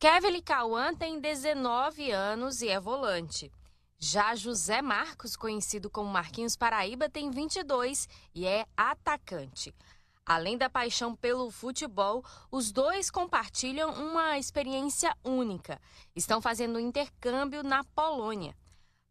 Kevin Cauã tem 19 anos e é volante. Já José Marcos, conhecido como Marquinhos Paraíba, tem 22 e é atacante. Além da paixão pelo futebol, os dois compartilham uma experiência única. Estão fazendo intercâmbio na Polônia.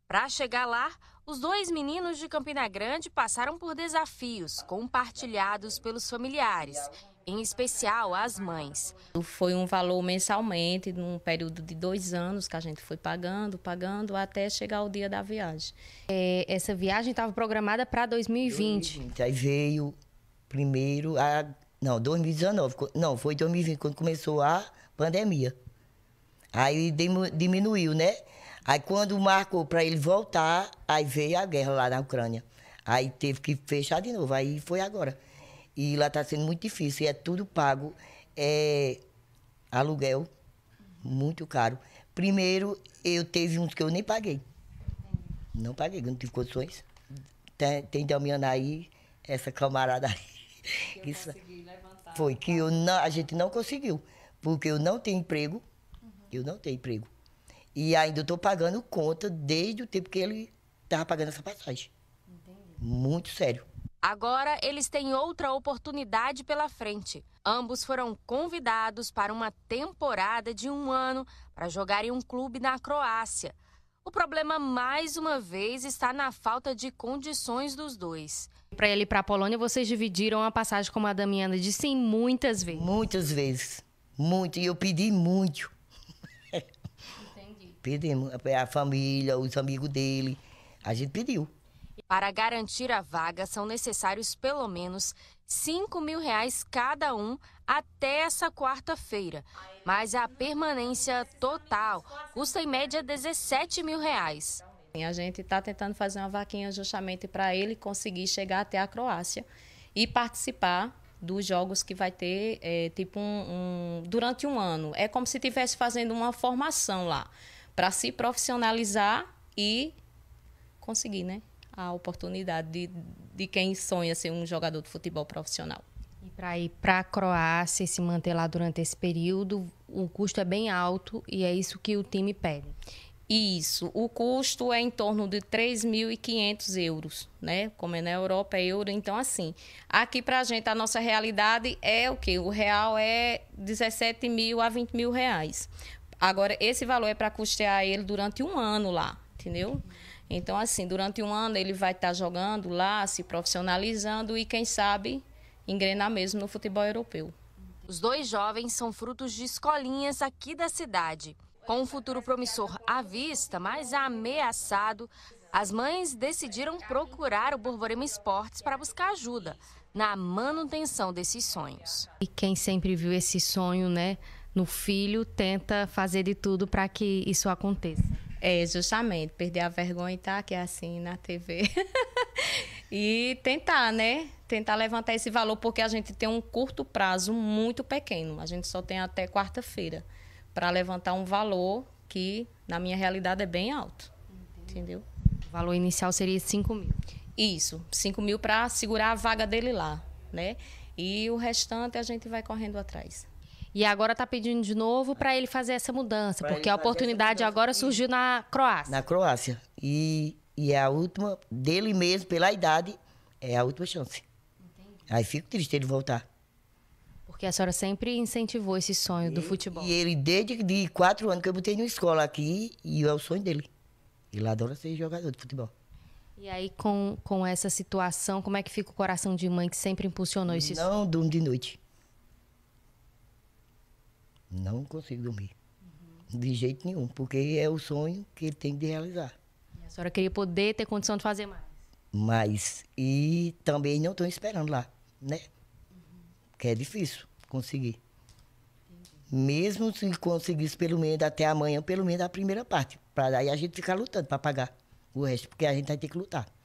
Para chegar lá, os dois meninos de Campina Grande passaram por desafios compartilhados pelos familiares, em especial as mães. Foi um valor mensalmente, num período de dois anos que a gente foi pagando, pagando, até chegar o dia da viagem. É, essa viagem estava programada para 2020. 2020. Aí veio primeiro a não, 2019. Não, foi 2020, quando começou a pandemia. Aí diminuiu, né? Aí quando marcou para ele voltar, aí veio a guerra lá na Ucrânia. Aí teve que fechar de novo, aí foi agora. E lá está sendo muito difícil, e é tudo pago. É aluguel, muito caro. Primeiro, eu teve uns que eu nem paguei. Não paguei, não tive condições. Tem, tem Delmiana aí, essa camarada aí. Que Isso, levantar, foi que eu não, a gente não conseguiu, porque eu não tenho emprego. Uhum. Eu não tenho emprego. E ainda estou pagando conta desde o tempo que ele estava pagando essa passagem. Entendi. Muito sério. Agora eles têm outra oportunidade pela frente. Ambos foram convidados para uma temporada de um ano para jogar em um clube na Croácia. O problema, mais uma vez, está na falta de condições dos dois. Para ele ir para a Polônia, vocês dividiram a passagem, como a Damiana disse, muitas vezes. Muitas vezes. Muito. E eu pedi muito. Pedimos é, a família, os amigos dele, a gente pediu. Para garantir a vaga, são necessários pelo menos 5 mil reais cada um até essa quarta-feira. Mas a permanência total custa em média 17 mil reais. A gente está tentando fazer uma vaquinha justamente para ele conseguir chegar até a Croácia e participar dos jogos que vai ter é, tipo um, um, durante um ano. É como se estivesse fazendo uma formação lá para se profissionalizar e conseguir, né? A oportunidade de, de quem sonha ser um jogador de futebol profissional. E para ir para a Croácia e se manter lá durante esse período, o custo é bem alto e é isso que o time pede. Isso, o custo é em torno de 3.500 euros, né? Como é na Europa, é euro. Então, assim, aqui para a gente, a nossa realidade é o quê? O real é 17 mil a 20 mil reais. Agora, esse valor é para custear ele durante um ano lá, entendeu? Então, assim, durante um ano ele vai estar tá jogando lá, se profissionalizando e, quem sabe, engrenar mesmo no futebol europeu. Os dois jovens são frutos de escolinhas aqui da cidade. Com um futuro promissor à vista, mas ameaçado, as mães decidiram procurar o Borborema Esportes para buscar ajuda na manutenção desses sonhos. E quem sempre viu esse sonho, né? no filho, tenta fazer de tudo para que isso aconteça. É, justamente, perder a vergonha e tá aqui assim na TV. e tentar, né? Tentar levantar esse valor, porque a gente tem um curto prazo muito pequeno. A gente só tem até quarta-feira para levantar um valor que, na minha realidade, é bem alto. Entendi. Entendeu? O valor inicial seria 5 mil. Isso, 5 mil para segurar a vaga dele lá, né? E o restante a gente vai correndo atrás. E agora está pedindo de novo para ele fazer essa mudança, pra porque a oportunidade agora surgiu na Croácia. Na Croácia. E, e é a última, dele mesmo, pela idade, é a última chance. Entendi. Aí fico triste ele voltar. Porque a senhora sempre incentivou esse sonho do futebol. E ele, desde de quatro anos que eu botei numa escola aqui, e é o sonho dele. Ele adora ser jogador de futebol. E aí, com, com essa situação, como é que fica o coração de mãe que sempre impulsionou esse Não sonho? durmo de noite. Não consigo dormir. Uhum. De jeito nenhum, porque é o sonho que ele tem de realizar. E a senhora queria poder ter condição de fazer mais? Mas, e também não estou esperando lá, né? Uhum. Que é difícil conseguir. Entendi. Mesmo se conseguisse pelo menos até amanhã, pelo menos a primeira parte. Para daí a gente ficar lutando para pagar o resto, porque a gente vai ter que lutar.